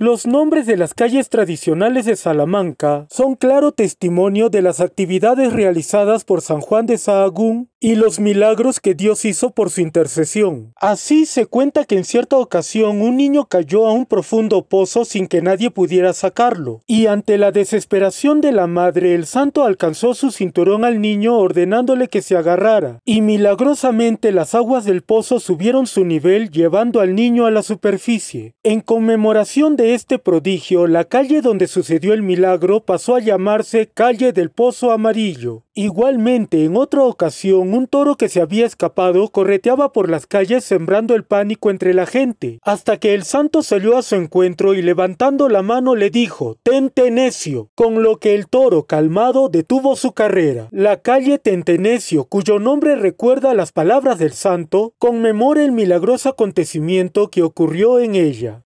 Los nombres de las calles tradicionales de Salamanca son claro testimonio de las actividades realizadas por San Juan de Sahagún y los milagros que Dios hizo por su intercesión. Así se cuenta que en cierta ocasión un niño cayó a un profundo pozo sin que nadie pudiera sacarlo, y ante la desesperación de la madre el santo alcanzó su cinturón al niño ordenándole que se agarrara, y milagrosamente las aguas del pozo subieron su nivel llevando al niño a la superficie. En conmemoración de este prodigio, la calle donde sucedió el milagro pasó a llamarse Calle del Pozo Amarillo. Igualmente, en otra ocasión, un toro que se había escapado correteaba por las calles sembrando el pánico entre la gente, hasta que el santo salió a su encuentro y levantando la mano le dijo, Tentenecio, con lo que el toro, calmado, detuvo su carrera. La calle Tentenecio, cuyo nombre recuerda las palabras del santo, conmemora el milagroso acontecimiento que ocurrió en ella.